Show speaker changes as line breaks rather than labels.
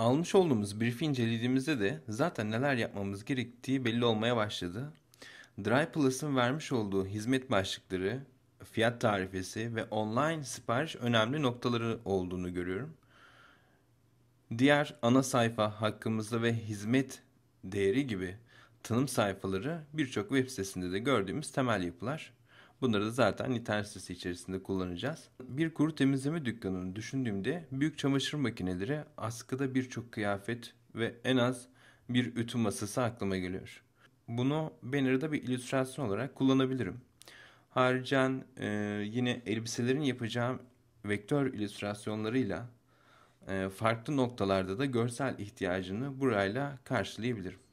almış olduğumuz brief'i incelediğimizde de zaten neler yapmamız gerektiği belli olmaya başladı. Dry Plus'ın vermiş olduğu hizmet başlıkları, fiyat tarifesi ve online sipariş önemli noktaları olduğunu görüyorum. Diğer ana sayfa hakkımızda ve hizmet değeri gibi tanım sayfaları birçok web sitesinde de gördüğümüz temel yapılar. Bunları da zaten internet sitesi içerisinde kullanacağız. Bir kuru temizleme dükkanını düşündüğümde büyük çamaşır makineleri, askıda birçok kıyafet ve en az bir ütü masası aklıma geliyor. Bunu banner'da bir illüstrasyon olarak kullanabilirim. Haricen e, yine elbiselerin yapacağım vektör illüstrasyonlarıyla e, farklı noktalarda da görsel ihtiyacını burayla karşılayabilirim.